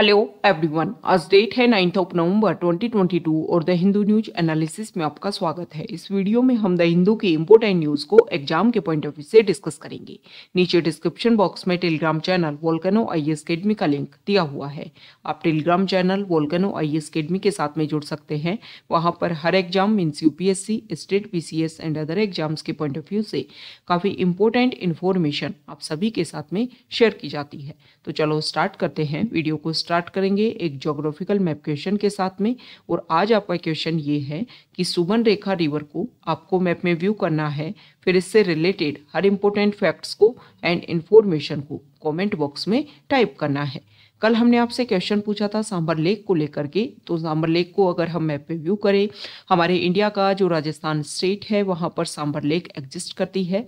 Hello everyone आज date है ninth of November 2022 और द हिंदू न्यूज एनालिसिस में आपका स्वागत है इस वीडियो में हम द हिंदू की इम्पोर्टेंट न्यूज को एग्जाम के पॉइंट ऑफ व्यू से डिस्कस करेंगे नीचे डिस्क्रिप्शन बॉक्स में Telegram channel volcano I S academy का लिंक दिया हुआ है आप Telegram channel volcano I S academy के साथ में जुड़ सकते हैं वहाँ पर हर exam means U P S C state P C S and other exams के पॉइंट ऑफ व्यू से काफ़ी इंपॉर्टेंट इन्फॉर्मेशन आप सभी के साथ में शेयर की जाती है तो चलो स्टार्ट करते हैं वीडियो को स्टार्ट करेंगे एक जोग्राफिकल मैप क्वेश्चन के साथ में और आज आपका क्वेश्चन ये है कि सुबन रेखा रिवर को आपको मैप में व्यू करना है फिर इससे रिलेटेड हर इम्पोर्टेंट फैक्ट्स को एंड इन्फॉर्मेशन को कमेंट बॉक्स में टाइप करना है कल हमने आपसे क्वेश्चन पूछा था सांबर लेक को लेकर के तो सांबर लेक को अगर हम मैप पे व्यू करें हमारे इंडिया का जो राजस्थान स्टेट है वहाँ पर सांबर लेक एग्जिस्ट करती है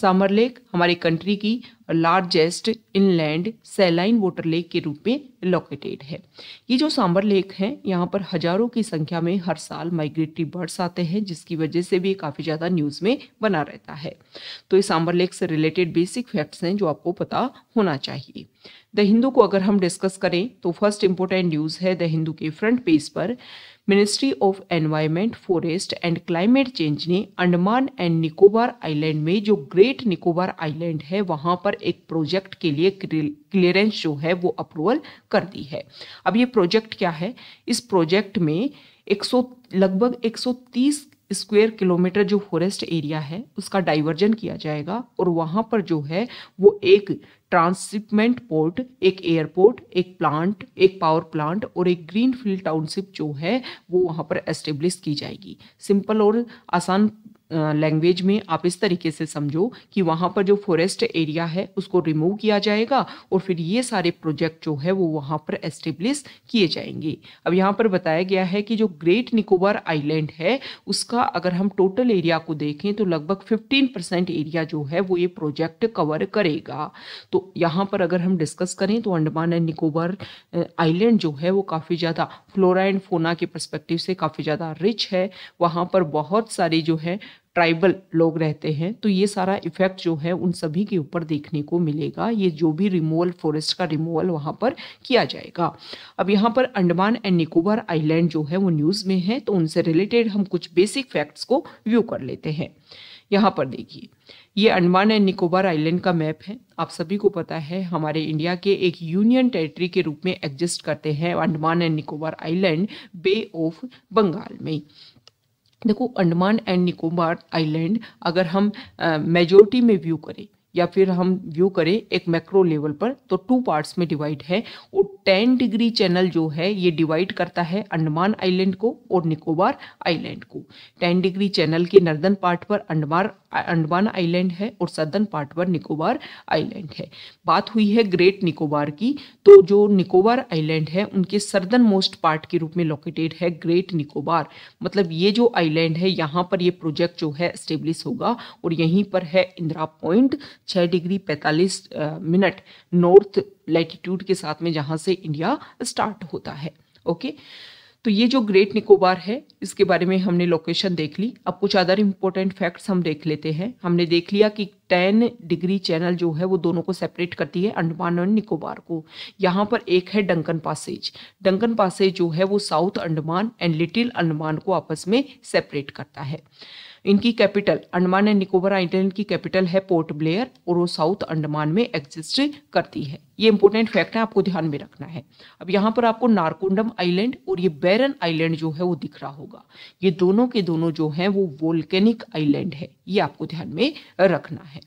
सांबर लेक हमारी कंट्री की largest inland saline water lake के रूप में लोकेटेड है ये जो सांबर लेक है यहाँ पर हजारों की संख्या में हर साल माइग्रेटरी बर्ड्स आते हैं जिसकी वजह से भी काफ़ी ज़्यादा न्यूज़ में बना रहे रहता है तो इस आंबर लेक से रिलेटेड बेसिक फैक्ट्स हैं जो आपको पता होना चाहिए द हिंदू को अगर हम डिस्कस करें तो फर्स्ट इंपोर्टेंट न्यूज़ है द हिंदू के फ्रंट पेज पर ministry of environment forest and climate change ने अंडमान एंड निकोबार आइलैंड में जो ग्रेट निकोबार आइलैंड है वहाँ पर एक प्रोजेक्ट के लिए क्लियरेंस जो है वो अप्रूवल कर दी है अब ये प्रोजेक्ट क्या है इस प्रोजेक्ट में 100 लगभग 130 स्क्वायर किलोमीटर जो फॉरेस्ट एरिया है उसका डाइवर्जन किया जाएगा और वहाँ पर जो है वो एक ट्रांसशिपमेंट पोर्ट एक एयरपोर्ट एक प्लांट एक पावर प्लांट और एक ग्रीन फील्ड टाउनशिप जो है वो वहाँ पर एस्टेब्लिश की जाएगी सिंपल और आसान लैंग्वेज में आप इस तरीके से समझो कि वहाँ पर जो फॉरेस्ट एरिया है उसको रिमूव किया जाएगा और फिर ये सारे प्रोजेक्ट जो है वो वहाँ पर एस्टेब्लिश किए जाएंगे अब यहाँ पर बताया गया है कि जो ग्रेट निकोबार आइलैंड है उसका अगर हम टोटल एरिया को देखें तो लगभग फिफ्टीन परसेंट एरिया जो है वो ये प्रोजेक्ट कवर करेगा तो यहाँ पर अगर हम डिस्कस करें तो अंडमान एंड निकोबार आइलैंड जो है वो काफ़ी ज़्यादा फ्लोरा एंड फोना के परस्पेक्टिव से काफ़ी ज़्यादा रिच है वहाँ पर बहुत सारी जो है ट्राइबल लोग रहते हैं तो ये सारा इफेक्ट जो है उन सभी के ऊपर देखने को मिलेगा ये जो भी रिमूवल फॉरेस्ट का रिमूवल वहाँ पर किया जाएगा अब यहाँ पर अंडमान एंड निकोबार आइलैंड जो है वो न्यूज़ में है तो उनसे रिलेटेड हम कुछ बेसिक फैक्ट्स को व्यू कर लेते हैं यहाँ पर देखिए ये अंडमान एंड निकोबार आइलैंड का मैप है आप सभी को पता है हमारे इंडिया के एक यूनियन टेरिटरी के रूप में एग्जिस्ट करते हैं Andaman and Nicobar island bay of Bengal में देखो अंडमान एंड निकोबार आइलैंड अगर हम मेजोरिटी में व्यू करें या फिर हम व्यू करें एक मैक्रो लेवल पर तो टू पार्ट्स में डिवाइड है और टेन डिग्री चैनल जो है ये डिवाइड करता है अंडमान आइलैंड को और निकोबार आइलैंड को टेन डिग्री चैनल के नर्दन पार्ट पर अंडमान अंडमान आइलैंड है और सदर्न पार्ट पर निकोबार आइलैंड है बात हुई है ग्रेट निकोबार की तो जो निकोबार आइलैंड है उनके सर्दन मोस्ट पार्ट के रूप में लोकेटेड है ग्रेट निकोबार मतलब ये जो आइलैंड है यहाँ पर ये प्रोजेक्ट जो है स्टेब्लिश होगा और यहीं पर है इंदिरा पॉइंट छः डिग्री पैंतालीस मिनट नॉर्थ लैटिट्यूड के साथ में जहाँ से इंडिया स्टार्ट होता है ओके तो ये जो ग्रेट निकोबार है इसके बारे में हमने लोकेशन देख ली अब कुछ अदर इम्पोर्टेंट फैक्ट्स हम देख लेते हैं हमने देख लिया कि टेन डिग्री चैनल जो है वो दोनों को सेपरेट करती है अंडमान और निकोबार को यहाँ पर एक है डंकन पासेज डंकन पासेज जो है वो south Andaman and little Andaman को आपस में सेपरेट करता है इनकी capital Andaman and Nicobar island की कैपिटल है पोर्ट ब्लेयर और वो साउथ अंडमान में एग्जिस्ट करती है ये इंपॉर्टेंट फैक्ट है आपको ध्यान में रखना है अब यहाँ पर आपको नारकोंडम आइलैंड और ये बैरन आइलैंड जो है वो दिख रहा होगा ये दोनों के दोनों जो हैं वो वोल्केनिक आइलैंड है ये आपको ध्यान में रखना है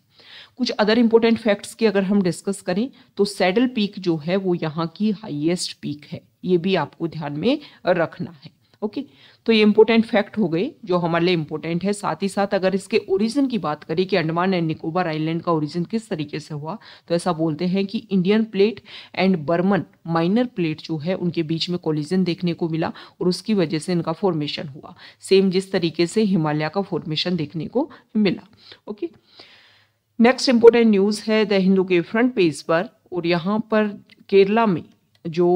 कुछ अदर इंपॉर्टेंट फैक्ट्स की अगर हम डिस्कस करें तो सैडल पीक जो है वो यहाँ की हाईएस्ट पीक है ये भी आपको ध्यान में रखना है ओके तो ये इंपॉर्टेंट फैक्ट हो गए जो हमारे लिए इंपॉर्टेंट है साथ ही साथ अगर इसके ओरिजिन की बात करें कि अंडमान एंड निकोबार आइलैंड का ओरिजिन किस तरीके से हुआ तो ऐसा बोलते हैं कि Indian plate and Burman minor plate जो है उनके बीच में कोलिजन देखने को मिला और उसकी वजह से इनका फॉर्मेशन हुआ सेम जिस तरीके से हिमालय का फॉर्मेशन देखने को मिला ओके नेक्स्ट इंपॉर्टेंट न्यूज़ है द हिंदू के फ्रंट पेज पर और यहाँ पर केरला में जो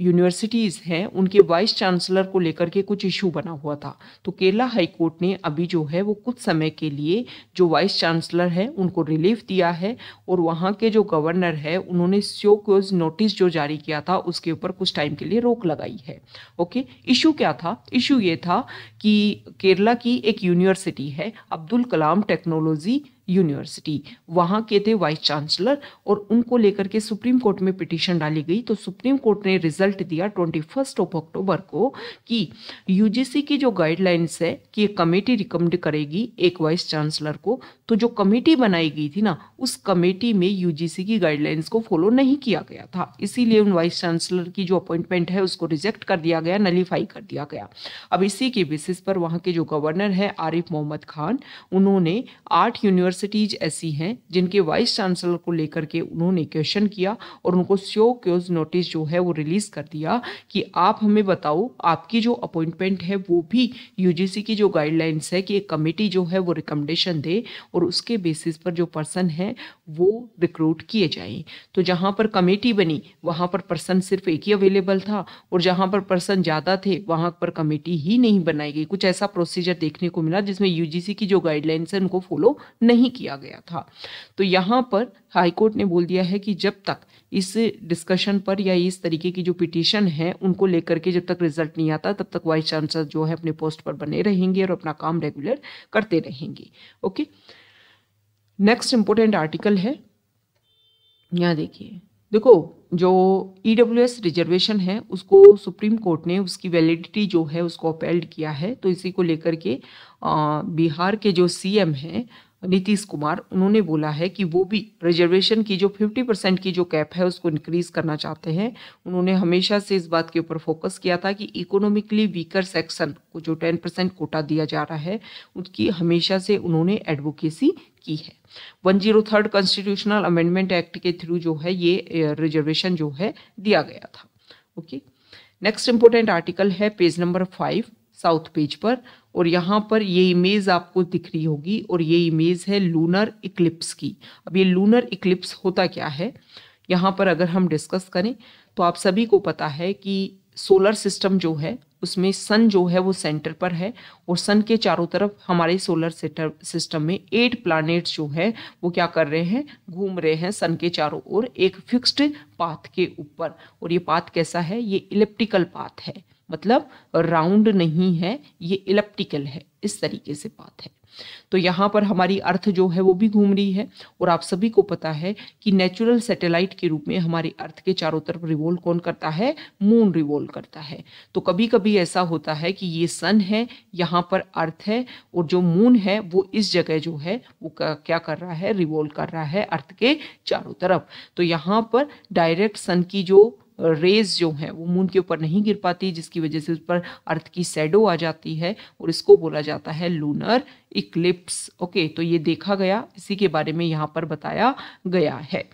यूनिवर्सिटीज़ हैं उनके वाइस चांसलर को लेकर के कुछ इशू बना हुआ था तो केरला हाई कोर्ट ने अभी जो है वो कुछ समय के लिए जो वाइस चांसलर हैं उनको रिलीफ दिया है और वहाँ के जो गवर्नर है उन्होंने स्यो क्योज नोटिस जो जारी किया था उसके ऊपर कुछ टाइम के लिए रोक लगाई है ओके इशू क्या था इशू ये था कि केरला की एक यूनिवर्सिटी है अब्दुल कलाम टेक्नोलॉजी यूनिवर्सिटी वहाँ के थे वाइस चांसलर और उनको लेकर के सुप्रीम कोर्ट में पिटिशन डाली गई तो सुप्रीम कोर्ट ने रिजल्ट दिया ट्वेंटी फर्स्ट ऑफ अक्टूबर को कि यूजीसी की जो गाइडलाइंस है कि ये कमेटी रिकमेंड करेगी एक वाइस चांसलर को तो जो कमेटी बनाई गई थी ना उस कमेटी में यूजीसी की गाइडलाइंस को फॉलो नहीं किया गया था इसीलिए उन वाइस चांसलर की जो अपॉइंटमेंट है उसको रिजेक्ट कर दिया गया नलीफाई कर दिया गया अब इसी के बेसिस पर वहाँ के जो गवर्नर हैं आरिफ मोहम्मद खान उन्होंने आठ यूनिवर्स यूनिवर्सिटीज़ ऐसी हैं जिनके वाइस चांसलर को लेकर के उन्होंने क्वेश्चन किया और उनको श्यो क्योज नोटिस जो है वो रिलीज़ कर दिया कि आप हमें बताओ आपकी जो अपॉइंटमेंट है वो भी यूजीसी की जो गाइडलाइंस है कि एक कमेटी जो है वो रिकमेंडेशन दे और उसके बेसिस पर जो पर्सन है वो रिक्रूट किए जाएं तो जहाँ पर कमेटी बनी वहाँ पर पर्सन सिर्फ एक ही अवेलेबल था और जहाँ पर पर्सन ज़्यादा थे वहाँ पर कमेटी ही नहीं बनाई गई कुछ ऐसा प्रोसीजर देखने को मिला जिसमें यूजीसी की जो गाइडलाइंस है उनको फॉलो नहीं नहीं किया गया था तो यहाँ पर हाईकोर्ट ने बोल दिया है कि जब तक इस डिस्कशन पर या इस तरीके की जो पिटीशन है उनको लेकर के जब तक रिजल्ट नहीं आता तब तक वाइस चांसलर जो है अपने पोस्ट पर बने रहेंगे और अपना काम रेगुलर करते रहेंगे ओके नेक्स्ट इंपॉर्टेंट आर्टिकल है यहाँ देखिए देखो जो ई e रिजर्वेशन है उसको सुप्रीम कोर्ट ने उसकी वैलिडिटी जो है उसको अपेल्ड किया है तो इसी को लेकर के आ, बिहार के जो सीएम हैं नीतीश कुमार उन्होंने बोला है कि वो भी रिजर्वेशन की जो 50 परसेंट की जो कैप है उसको इंक्रीज करना चाहते हैं उन्होंने हमेशा से इस बात के ऊपर फोकस किया था कि इकोनॉमिकली वीकर सेक्शन को जो 10 परसेंट कोटा दिया जा रहा है उसकी हमेशा से उन्होंने एडवोकेसी की है one zero third constitutional amendment act के थ्रू जो है ये रिजर्वेशन जो है दिया गया था ओके नेक्स्ट इंपोर्टेंट आर्टिकल है page number five south page पर और यहाँ पर ये इमेज आपको दिख रही होगी और ये इमेज है लूनर इक्लिप्स की अब ये लूनर इक्लिप्स होता क्या है यहाँ पर अगर हम डिस्कस करें तो आप सभी को पता है कि सोलर सिस्टम जो है उसमें सन जो है वो सेंटर पर है और सन के चारों तरफ हमारे सोलर सिस्टम में एट प्लानट्स जो है वो क्या कर रहे हैं घूम रहे हैं सन के चारों ओर एक फिक्स्ड पाथ के ऊपर और ये पाथ कैसा है ये इलेप्टिकल पाथ है मतलब राउंड नहीं है ये इलेप्टिकल है इस तरीके से बात है तो यहाँ पर हमारी अर्थ जो है वो भी घूम रही है और आप सभी को पता है कि नेचुरल सैटेलाइट के रूप में हमारे अर्थ के चारों तरफ रिवोल्व कौन करता है मून रिवोल्व करता है तो कभी कभी ऐसा होता है कि ये सन है यहाँ पर अर्थ है और जो मून है वो इस जगह जो है वो क्या कर रहा है रिवोल्व कर रहा है अर्थ के चारों तरफ तो यहाँ पर डायरेक्ट सन की जो रेज जो है वो मून के ऊपर नहीं गिर पाती जिसकी वजह से उस पर अर्थ की सैडो आ जाती है और इसको बोला जाता है लूनर इक्लिप्स ओके तो ये देखा गया इसी के बारे में यहाँ पर बताया गया है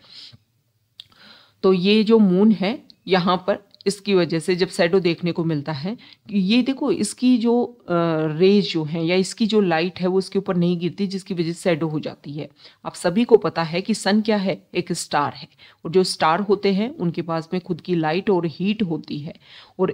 तो ये जो मून है यहाँ पर इसकी वजह से जब सैडो देखने को मिलता है ये देखो इसकी जो रेज जो है या इसकी जो लाइट है वो इसके ऊपर नहीं गिरती जिसकी वजह से सैडो हो जाती है आप सभी को पता है कि सन क्या है एक स्टार है और जो स्टार होते हैं उनके पास में खुद की लाइट और हीट होती है और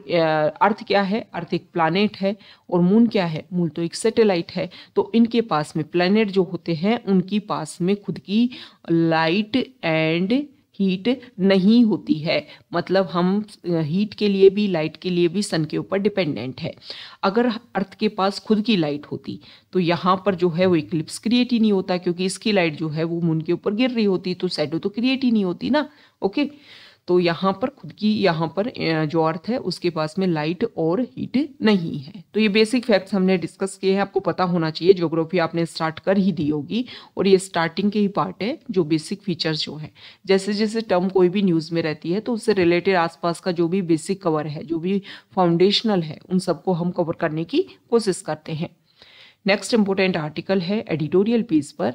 अर्थ क्या है अर्थ एक प्लानट है और मून क्या है मून तो एक सेटेलाइट है तो इनके पास में प्लानट जो होते हैं उनकी पास में खुद की लाइट एंड हीट नहीं होती है मतलब हम हीट के लिए भी लाइट के लिए भी सन के ऊपर डिपेंडेंट है अगर अर्थ के पास खुद की लाइट होती तो यहाँ पर जो है वो इक्लिप्स क्रिएट ही नहीं होता क्योंकि इसकी लाइट जो है वो मून के ऊपर गिर रही होती तो सैडो तो क्रिएट ही नहीं होती ना ओके okay? तो यहाँ पर खुद की यहाँ पर जो अर्थ है उसके पास में लाइट और हीट नहीं है तो ये बेसिक फैक्ट्स हमने डिस्कस किए हैं आपको पता होना चाहिए ज्योग्राफी आपने स्टार्ट कर ही दी होगी और ये स्टार्टिंग के ही पार्ट है जो बेसिक फीचर्स जो है जैसे जैसे टर्म कोई भी न्यूज़ में रहती है तो उससे रिलेटेड आसपास का जो भी बेसिक कवर है जो भी फाउंडेशनल है उन सबको हम कवर करने की कोशिश करते हैं नेक्स्ट इम्पोर्टेंट आर्टिकल है एडिटोरियल पेज पर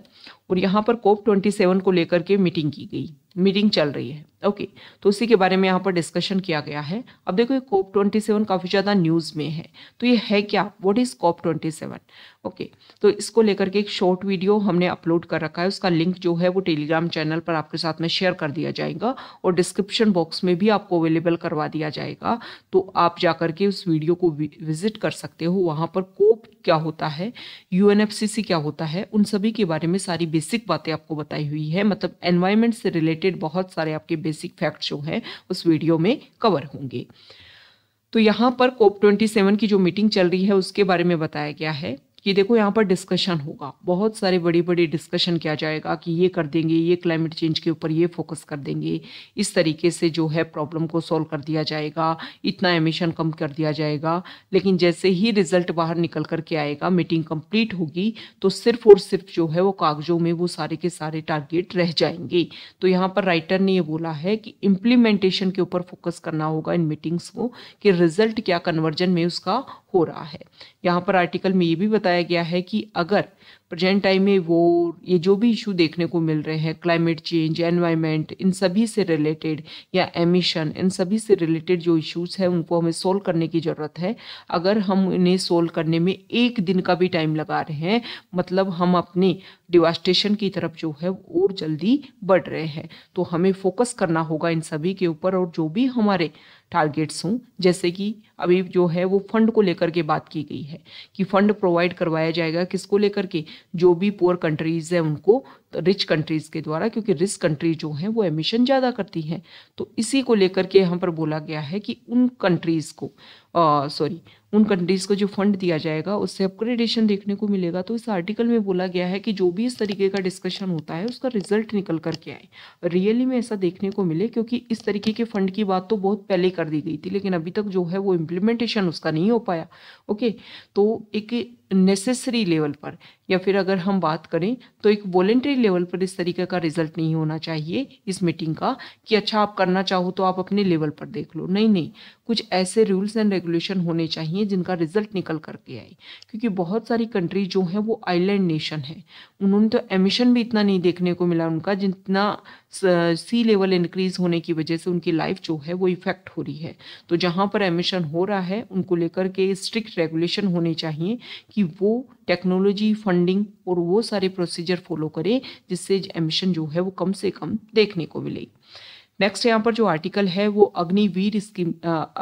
और यहाँ पर कोप 27 को लेकर के मीटिंग की गई मीटिंग चल रही है ओके तो उसी के बारे में यहाँ पर डिस्कशन किया गया है अब देखो ये कोप ट्वेंटी सेवन काफ़ी ज़्यादा न्यूज़ में है तो ये है क्या what is COP twenty seven okay तो इसको लेकर के एक शॉर्ट वीडियो हमने अपलोड कर रखा है उसका लिंक जो है वो टेलीग्राम चैनल पर आपके साथ में शेयर कर दिया जाएगा और डिस्क्रिप्शन बॉक्स में भी आपको अवेलेबल करवा दिया जाएगा तो आप जा के उस वीडियो को विजिट कर सकते हो वहाँ पर कोप क्या होता है यू क्या होता है उन सभी के बारे में सारी बेसिक बातें आपको बताई हुई है मतलब एनवायरमेंट से रिलेटेड बहुत सारे आपके बेसिक फैक्ट जो है उस वीडियो में कवर होंगे तो यहाँ पर कोप 27 की जो मीटिंग चल रही है उसके बारे में बताया गया है कि देखो यहाँ पर डिस्कशन होगा बहुत सारे बड़ी बड़ी डिस्कशन किया जाएगा कि ये कर देंगे ये क्लाइमेट चेंज के ऊपर ये फोकस कर देंगे इस तरीके से जो है प्रॉब्लम को सॉल्व कर दिया जाएगा इतना एमिशन कम कर दिया जाएगा लेकिन जैसे ही रिजल्ट बाहर निकल कर के आएगा मीटिंग कंप्लीट होगी तो सिर्फ और सिर्फ जो है वो कागजों में वो सारे के सारे टारगेट रह जाएंगे तो यहाँ पर राइटर ने ये बोला है कि इम्प्लीमेंटेशन के ऊपर फोकस करना होगा इन मीटिंग्स को कि रिजल्ट क्या कन्वर्जन में उसका हो रहा है यहाँ पर आर्टिकल में ये भी बताया बताया गया है कि अगर प्रजेंट टाइम में वो ये जो भी इशू देखने को मिल रहे हैं क्लाइमेट चेंज एनवायरमेंट इन सभी से रिलेटेड या एमिशन इन सभी से रिलेटेड जो इश्यूज हैं उनको हमें सोल्व करने की ज़रूरत है अगर हम इन्हें सोल्व करने में एक दिन का भी टाइम लगा रहे हैं मतलब हम अपने डिवास्टेशन की तरफ जो है और जल्दी बढ़ रहे हैं तो हमें फोकस करना होगा इन सभी के ऊपर और जो भी हमारे टारगेट्स हों जैसे कि अभी जो है वो फंड को लेकर के बात की गई है कि फंड प्रोवाइड करवाया जाएगा किसको लेकर के जो भी पुअर कंट्रीज़ हैं उनको तो रिच कंट्रीज़ के द्वारा क्योंकि रिच कंट्री जो हैं वो एमिशन ज़्यादा करती हैं तो इसी को लेकर के यहाँ पर बोला गया है कि उन कंट्रीज़ को सॉरी उन कंट्रीज़ को जो फंड दिया जाएगा उससे अपग्रेडेशन देखने को मिलेगा तो इस आर्टिकल में बोला गया है कि जो भी इस तरीके का डिस्कशन होता है उसका रिजल्ट निकल कर के आए रियली में ऐसा देखने को मिले क्योंकि इस तरीके के फंड की बात तो बहुत पहले कर दी गई थी लेकिन अभी तक जो है वो इम्प्लीमेंटेशन उसका नहीं हो पाया ओके तो एक नेसेसरी लेवल पर या फिर अगर हम बात करें तो एक वॉलेंट्री लेवल पर इस तरीके का रिजल्ट नहीं होना चाहिए इस मीटिंग का कि अच्छा आप करना चाहो तो आप अपने लेवल पर देख लो नहीं नहीं कुछ ऐसे रूल्स एंड रेगुलेशन होने चाहिए जिनका रिजल्ट निकल करके आए क्योंकि बहुत सारी कंट्री जो हैं वो आइलैंड नेशन है उन्होंने तो एमिशन भी इतना नहीं देखने को मिला उनका जितना सी लेवल इंक्रीज होने की वजह से उनकी लाइफ जो है वो इफेक्ट हो रही है तो जहाँ पर एमिशन हो रहा है उनको लेकर के स्ट्रिक्ट रेगुलेशन होने चाहिए कि वो टेक्नोलॉजी फंडिंग और वो सारे प्रोसीजर फॉलो करें जिससे एमिशन जो है वो कम से कम देखने को मिलेगी नेक्स्ट यहाँ पर जो आर्टिकल है वो अग्निवीर स्कीम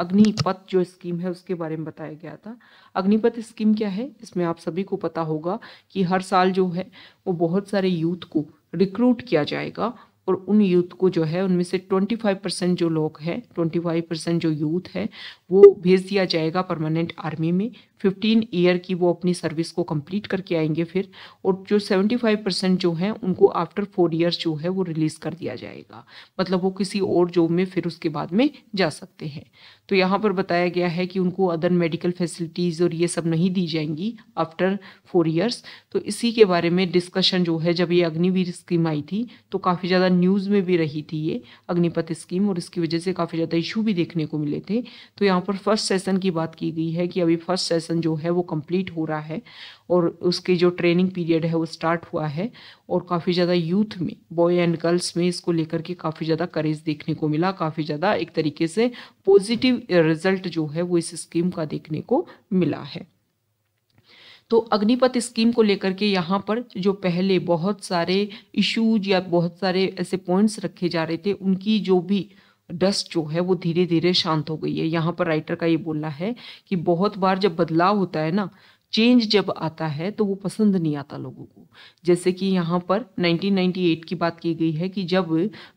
अग्निपथ जो स्कीम है उसके बारे में बताया गया था अग्निपथ स्कीम क्या है इसमें आप सभी को पता होगा कि हर साल जो है वो बहुत सारे यूथ को रिक्रूट किया जाएगा और उन यूथ को जो है उनमें से 25 परसेंट जो लोग हैं 25 परसेंट जो यूथ है वो भेज दिया जाएगा परमानेंट आर्मी में फिफ्टीन ईयर की वो अपनी सर्विस को कंप्लीट करके आएंगे फिर और जो सेवेंटी फाइव परसेंट जो है उनको आफ्टर फोर ईयर्स जो है वो रिलीज़ कर दिया जाएगा मतलब वो किसी और जॉब में फिर उसके बाद में जा सकते हैं तो यहाँ पर बताया गया है कि उनको अदर मेडिकल फैसिलिटीज़ और ये सब नहीं दी जाएंगी आफ्टर फोर ईयर्स तो इसी के बारे में डिस्कशन जो है जब ये अग्निवीर स्कीम आई थी तो काफ़ी ज़्यादा न्यूज़ में भी रही थी ये अग्निपथ स्कीम और इसकी वजह से काफ़ी ज़्यादा इशू भी देखने को मिले थे तो यहाँ पर फर्स्ट सेशन की बात की गई है कि अभी फर्स्ट सेशन सेशन जो है वो कंप्लीट हो रहा है और उसके जो ट्रेनिंग पीरियड है वो स्टार्ट हुआ है और काफ़ी ज़्यादा यूथ में बॉय एंड गर्ल्स में इसको लेकर के काफ़ी ज़्यादा करेज देखने को मिला काफ़ी ज़्यादा एक तरीके से पॉजिटिव रिजल्ट जो है वो इस स्कीम का देखने को मिला है तो अग्निपथ स्कीम को लेकर के यहाँ पर जो पहले बहुत सारे इश्यूज या बहुत सारे ऐसे पॉइंट्स रखे जा रहे थे उनकी जो भी डस्ट जो है वो धीरे धीरे शांत हो गई है यहाँ पर राइटर का ये बोलना है कि बहुत बार जब बदलाव होता है ना चेंज जब आता है तो वो पसंद नहीं आता लोगों को जैसे कि यहाँ पर 1998 की बात की गई है कि जब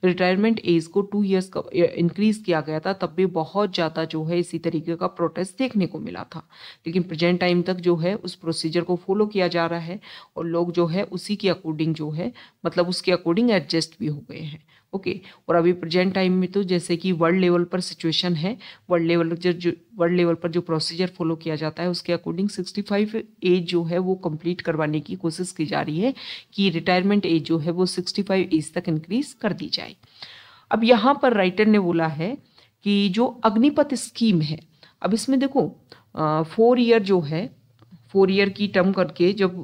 रिटायरमेंट एज को टू इयर्स का इंक्रीज किया गया था तब भी बहुत ज़्यादा जो है इसी तरीके का प्रोटेस्ट देखने को मिला था लेकिन प्रेजेंट टाइम तक जो है उस प्रोसीजर को फॉलो किया जा रहा है और लोग जो है उसी के अकॉर्डिंग जो है मतलब उसके अकॉर्डिंग एडजस्ट भी हो गए हैं ओके और अभी प्रेजेंट टाइम में तो जैसे कि वर्ल्ड लेवल पर सिचुएशन है वर्ल्ड लेवल जो वर्ल्ड लेवल पर जो प्रोसीजर फॉलो किया जाता है उसके अकॉर्डिंग 65 एज जो है वो कंप्लीट करवाने की कोशिश की जा रही है कि रिटायरमेंट एज जो है वो 65 एज तक इंक्रीज कर दी जाए अब यहाँ पर राइटर ने बोला है कि जो अग्निपथ स्कीम है अब इसमें देखो फोर ईयर जो है फोर ईयर की टर्म करके जब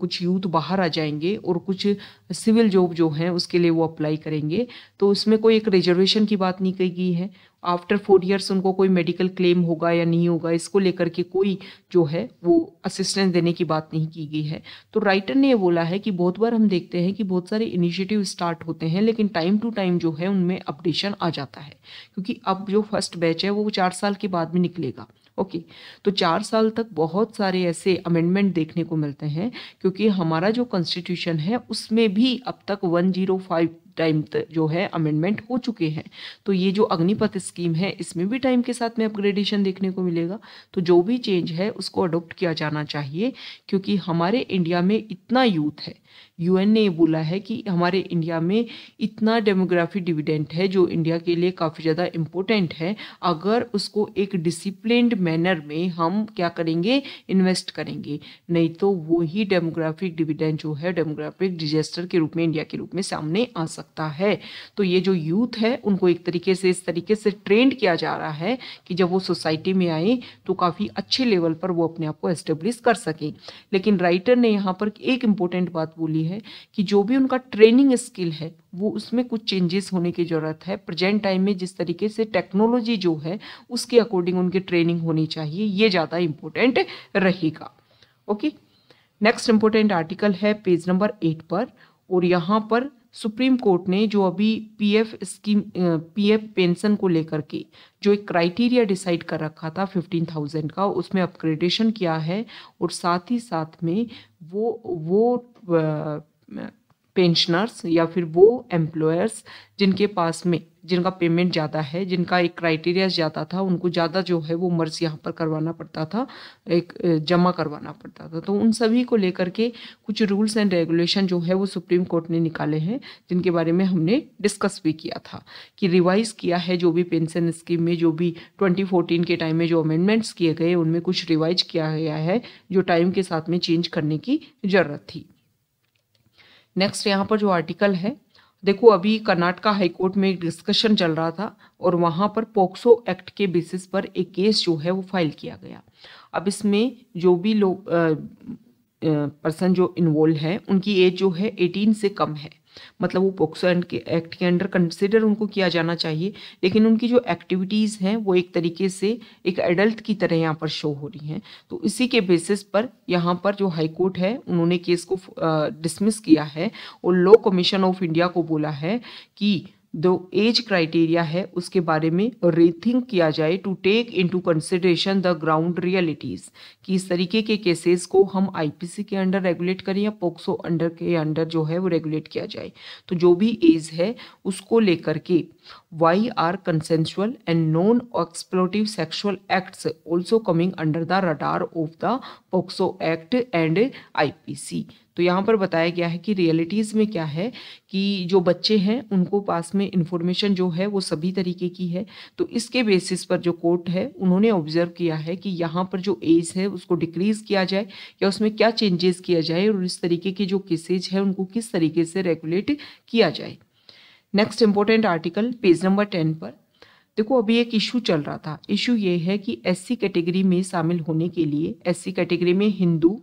कुछ यूथ बाहर आ जाएंगे और कुछ सिविल जॉब जो हैं उसके लिए वो अप्लाई करेंगे तो उसमें कोई एक रिजर्वेशन की बात नहीं कही गई है आफ्टर फोर ईयर्स उनको कोई मेडिकल क्लेम होगा या नहीं होगा इसको लेकर के कोई जो है वो असिस्टेंस देने की बात नहीं की गई है तो राइटर ने ये बोला है कि बहुत बार हम देखते हैं कि बहुत सारे इनिशिएटिव स्टार्ट होते हैं लेकिन टाइम टू टाइम जो है उनमें अपडेशन आ जाता है क्योंकि अब जो फर्स्ट बैच है वो चार साल के बाद में निकलेगा ओके तो चार साल तक बहुत सारे ऐसे अमेंडमेंट देखने को मिलते हैं क्योंकि हमारा जो कॉन्स्टिट्यूशन है उसमें भी अब तक 105 टाइम जो है अमेंडमेंट हो चुके हैं तो ये जो अग्निपथ स्कीम है इसमें भी टाइम के साथ में अपग्रेडेशन देखने को मिलेगा तो जो भी चेंज है उसको अडोप्ट किया जाना चाहिए क्योंकि हमारे इंडिया में इतना यूथ है यूएन ने बोला है कि हमारे इंडिया में इतना डेमोग्राफी डिविडेंट है जो इंडिया के लिए काफ़ी ज़्यादा इम्पोर्टेंट है अगर उसको एक डिसिप्लिन मैनर में हम क्या करेंगे इन्वेस्ट करेंगे नहीं तो वही डेमोग्राफिक डिविडेंट जो है डेमोग्राफिक डिजास्टर के रूप में इंडिया के रूप में सामने आ सकता है तो ये जो यूथ है उनको एक तरीके से इस तरीके से ट्रेंड किया जा रहा है कि जब वो सोसाइटी में आए तो काफ़ी अच्छे लेवल पर वो अपने आप को एस्टेब्लिश कर सकें लेकिन राइटर ने यहाँ पर एक इम्पोर्टेंट बात बोली है कि जो भी उनका ट्रेनिंग स्किल है वो उसमें कुछ चेंजेस होने की ज़रूरत है प्रेजेंट टाइम में जिस तरीके से टेक्नोलॉजी जो है उसके अकॉर्डिंग उनकी ट्रेनिंग होनी चाहिए ये ज़्यादा इम्पोर्टेंट रहेगा ओके नेक्स्ट इम्पोर्टेंट आर्टिकल है पेज नंबर एट पर और यहाँ पर सुप्रीम कोर्ट ने जो अभी पीएफ स्कीम पीएफ पेंशन को लेकर के जो एक क्राइटेरिया डिसाइड कर रखा था फिफ्टीन थाउजेंड का उसमें अपग्रेडेशन किया है और साथ ही साथ में वो वो पेंशनर्स या फिर वो एम्प्लॉयर्स जिनके पास में जिनका पेमेंट ज़्यादा है जिनका एक क्राइटेरिया ज़्यादा था उनको ज़्यादा जो है वो मर्ज यहाँ पर करवाना पड़ता था एक जमा करवाना पड़ता था तो उन सभी को लेकर के कुछ रूल्स एंड रेगुलेशन जो है वो सुप्रीम कोर्ट ने निकाले हैं जिनके बारे में हमने डिस्कस भी किया था कि रिवाइज किया है जो भी पेंशन स्कीम में जो भी ट्वेंटी के टाइम में जो अमेंडमेंट्स किए गए उनमें कुछ रिवाइज किया गया है जो टाइम के साथ में चेंज करने की ज़रूरत थी नेक्स्ट यहाँ पर जो आर्टिकल है देखो अभी कर्नाटका हाईकोर्ट में एक डिस्कशन चल रहा था और वहाँ पर पोक्सो एक्ट के बेसिस पर एक केस जो है वो फाइल किया गया अब इसमें जो भी लोग पर्सन जो इन्वॉल्व है उनकी एज जो है एटीन से कम है मतलब वो पोक्सो के एक्ट के अंडर कंसिडर उनको किया जाना चाहिए लेकिन उनकी जो एक्टिविटीज़ हैं वो एक तरीके से एक एडल्ट की तरह यहाँ पर शो हो रही हैं तो इसी के बेसिस पर यहाँ पर जो हाई कोर्ट है उन्होंने केस को डिसमिस किया है और लॉ कमीशन ऑफ इंडिया को बोला है कि दो एज क्राइटेरिया है उसके बारे में रीथिंक किया जाए to take into consideration the ground realities कि इस तरीके के केसेस को हम आईपीसी के अंडर रेगुलेट करें या पोक्सो अंडर के अंडर जो है वो रेगुलेट किया जाए तो जो भी एज है उसको लेकर के why are consensual and non exploitative sexual acts also coming under the radar of the POCSO act and I तो यहाँ पर बताया गया है कि रियलिटीज़ में क्या है कि जो बच्चे हैं उनको पास में इन्फॉर्मेशन जो है वो सभी तरीके की है तो इसके बेसिस पर जो कोर्ट है उन्होंने ऑब्जर्व किया है कि यहाँ पर जो एज है उसको डिक्रीज़ किया जाए या उसमें क्या चेंजेस किया जाए और इस तरीके के जो केसेज है उनको किस तरीके से रेगुलेट किया जाए next important article page number ten पर देखो अभी एक इशू चल रहा था इशू ये है कि एससी कैटेगरी में शामिल होने के लिए एससी कैटेगरी में हिंदू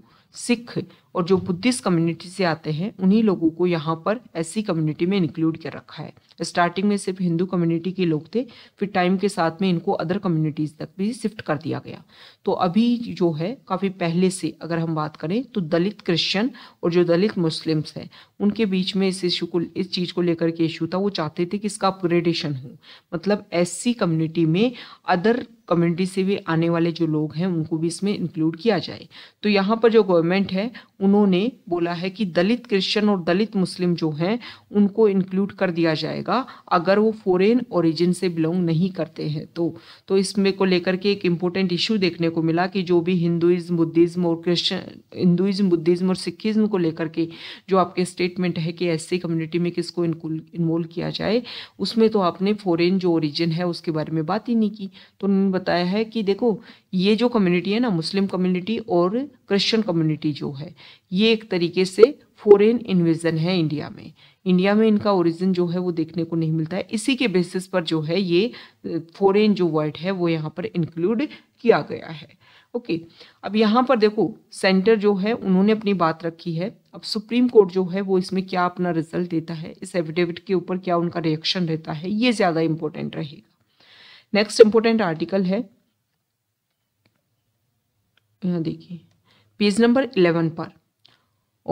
सिख और जो बुद्धिस्ट कम्युनिटी से आते हैं उन्हीं लोगों को यहाँ पर ऐसी कम्युनिटी में इंक्लूड कर रखा है स्टार्टिंग में सिर्फ हिंदू कम्युनिटी के लोग थे फिर टाइम के साथ में इनको अदर कम्युनिटीज़ तक भी शिफ्ट कर दिया गया तो अभी जो है काफ़ी पहले से अगर हम बात करें तो दलित क्रिश्चियन और जो दलित मुस्लिम्स हैं उनके बीच में इस इशू को इस चीज़ को लेकर के इशू था वो चाहते थे कि इसका अपग्रेडेशन हो मतलब ऐसी कम्युनिटी में अदर कम्युनिटी से भी आने वाले जो लोग हैं उनको भी इसमें इंक्लूड किया जाए तो यहाँ पर जो गवर्नमेंट है उन्होंने बोला है कि दलित क्रिश्चियन और दलित मुस्लिम जो हैं उनको इंक्लूड कर दिया जाएगा अगर वो फॉरेन ओरिजिन से बिलोंग नहीं करते हैं तो तो इसमें को लेकर के एक इम्पोर्टेंट इशू देखने को मिला कि जो भी हिंदुइज्म बुद्धिज़्म और क्रिश्चन हिंदुइज्म बुद्धिज़्म और सिखिज़्म को लेकर के जो आपके स्टेटमेंट है कि ऐसी कम्युनिटी में किसको इन्वॉल्व किया जाए उसमें तो आपने फॉरेन जो ओरिजिन है उसके बारे में बात ही नहीं की तो उन्होंने बताया है कि देखो ये जो कम्युनिटी है ना मुस्लिम कम्युनिटी और क्रिश्चियन कम्युनिटी जो है ये एक तरीके से फॉरेन इन्वेजन है इंडिया में इंडिया में इनका ओरिजिन जो है वो देखने को नहीं मिलता है इसी के बेसिस पर जो है ये फॉरेन जो वर्ड है वो यहाँ पर इंक्लूड किया गया है ओके अब यहाँ पर देखो सेंटर जो है उन्होंने अपनी बात रखी है अब सुप्रीम कोर्ट जो है वो इसमें क्या अपना रिजल्ट देता है इस एफिडेविट के ऊपर क्या उनका रिएक्शन रहता है ये ज़्यादा इम्पोर्टेंट रहेगा नेक्स्ट इम्पोर्टेंट आर्टिकल है यहाँ देखिए पेज नंबर इलेवन पर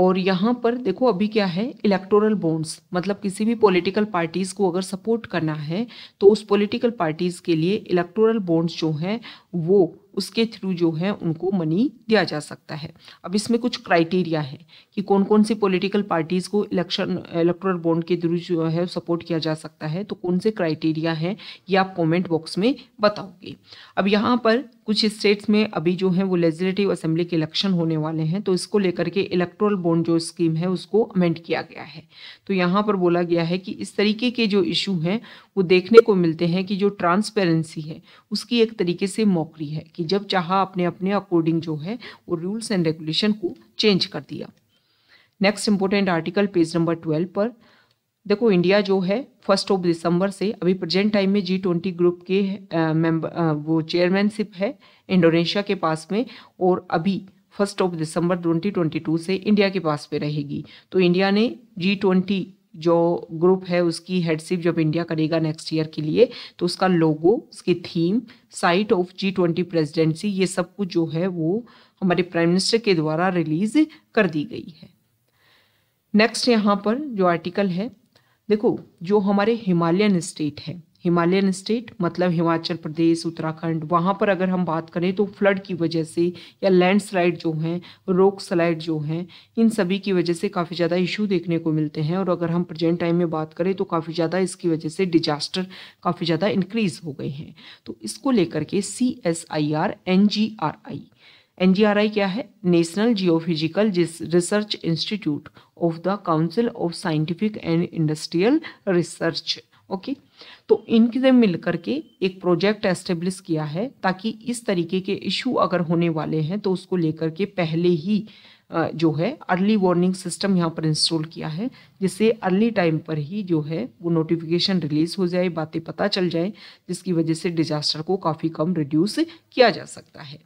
और यहाँ पर देखो अभी क्या है इलेक्टोरल बॉन्ड्स मतलब किसी भी पॉलिटिकल पार्टीज़ को अगर सपोर्ट करना है तो उस पॉलिटिकल पार्टीज़ के लिए इलेक्टोरल बॉन्ड्स जो हैं वो उसके थ्रू जो है उनको मनी दिया जा सकता है अब इसमें कुछ क्राइटेरिया है कि कौन कौन सी पॉलिटिकल पार्टीज़ को इलेक्शन इलेक्टोरल बॉन्ड के थ्रू जो है सपोर्ट किया जा सकता है तो कौन से क्राइटेरिया हैं ये आप कमेंट बॉक्स में बताओगे अब यहाँ पर कुछ स्टेट्स में अभी जो है वो लेजिस्लेटिव असेंबली के इलेक्शन होने वाले हैं तो इसको लेकर के इलेक्ट्रोल बॉन्ड जो स्कीम है उसको अमेंड किया गया है तो यहाँ पर बोला गया है कि इस तरीके के जो इशू हैं वो देखने को मिलते हैं कि जो ट्रांसपेरेंसी है उसकी एक तरीके से मौकरी है कि जब चाह अपने अपने अकॉर्डिंग जो है वो रूल्स एंड रेगुलेशन को चेंज कर दिया next important article page number twelve पर देखो इंडिया जो है फर्स्ट ऑफ दिसंबर से अभी प्रेजेंट टाइम में जी ट्वेंटी ग्रुप के मेंबर वो चेयरमैनशिप है इंडोनेशिया के पास में और अभी फर्स्ट ऑफ दिसंबर 2022 से इंडिया के पास पे रहेगी तो इंडिया ने जी ट्वेंटी जो ग्रुप है उसकी हेडशिप जब इंडिया करेगा नेक्स्ट ईयर के लिए तो उसका लोगो उसकी theme site of G twenty presidency ये सब कुछ जो है वो हमारे प्राइम मिनिस्टर के द्वारा रिलीज कर दी गई है नेक्स्ट यहाँ पर जो आर्टिकल है देखो जो हमारे हिमालयन स्टेट है हिमालयन स्टेट मतलब हिमाचल प्रदेश उत्तराखंड वहाँ पर अगर हम बात करें तो फ्लड की वजह से या लैंडस्लाइड जो हैं रोक स्लाइड जो हैं इन सभी की वजह से काफ़ी ज़्यादा इशू देखने को मिलते हैं और अगर हम प्रेजेंट टाइम में बात करें तो काफ़ी ज़्यादा इसकी वजह से डिजास्टर काफ़ी ज़्यादा इंक्रीज हो गए हैं तो इसको लेकर के C S I R N G R I N G R I क्या है national geophysical research institute of the council of scientific and industrial research okay तो इनसे मिलकर के एक प्रोजेक्ट एस्टेब्लिश किया है ताकि इस तरीके के इशू अगर होने वाले हैं तो उसको लेकर के पहले ही जो है अर्ली वार्निंग सिस्टम यहाँ पर इंस्टॉल किया है जिससे अर्ली टाइम पर ही जो है वो नोटिफिकेशन रिलीज़ हो जाए बातें पता चल जाए जिसकी वजह से डिजास्टर को काफ़ी कम रिड्यूस किया जा सकता है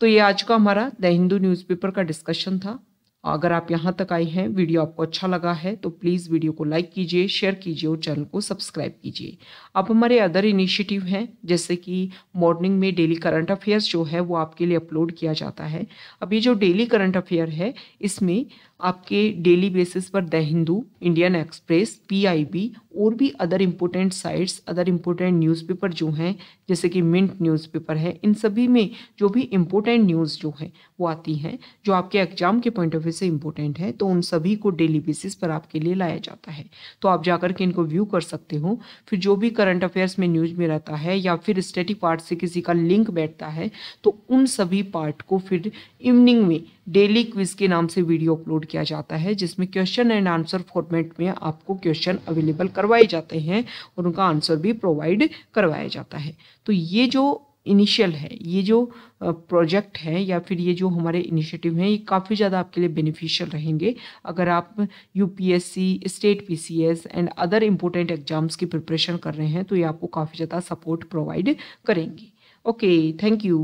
तो ये आज का हमारा द हिंदू न्यूज़पेपर का डिस्कशन था अगर आप यहाँ तक आए हैं वीडियो आपको अच्छा लगा है तो प्लीज़ वीडियो को लाइक कीजिए शेयर कीजिए और चैनल को सब्सक्राइब कीजिए अब हमारे अदर इनिशिएटिव हैं जैसे कि मॉर्निंग में डेली करंट अफेयर्स जो है वो आपके लिए अपलोड किया जाता है अब ये जो डेली करंट अफेयर है इसमें आपके डेली बेसिस पर the Hindu Indian Express PIB और भी other important sites other important newspaper जो हैं जैसे कि मिंट न्यूज़पेपर है इन सभी में जो भी इम्पोर्टेंट न्यूज़ जो है वो आती हैं जो आपके एग्जाम के पॉइंट ऑफ व्यू से इम्पोर्टेंट है तो उन सभी को डेली बेसिस पर आपके लिए लाया जाता है तो आप जाकर के इनको व्यू कर सकते हो फिर जो भी करंट अफेयर्स में न्यूज में रहता है या फिर स्टेटिक पार्ट से किसी का लिंक बैठता है तो उन सभी पार्ट को फिर इवनिंग में डेली क्विज के नाम से वीडियो अपलोड किया जाता है जिसमें क्वेश्चन एंड आंसर फॉर्मेट में आपको क्वेश्चन अवेलेबल करवाए जाते हैं और उनका आंसर भी प्रोवाइड करवाया जाता है तो ये जो इनिशियल है ये जो प्रोजेक्ट है या फिर ये जो हमारे इनिशिएटिव हैं ये काफ़ी ज़्यादा आपके लिए बेनिफिशियल रहेंगे अगर आप UPSC state PCS and other important exams की प्रिपरेशन कर रहे हैं तो ये आपको काफ़ी ज़्यादा सपोर्ट प्रोवाइड करेंगे ओके थैंक यू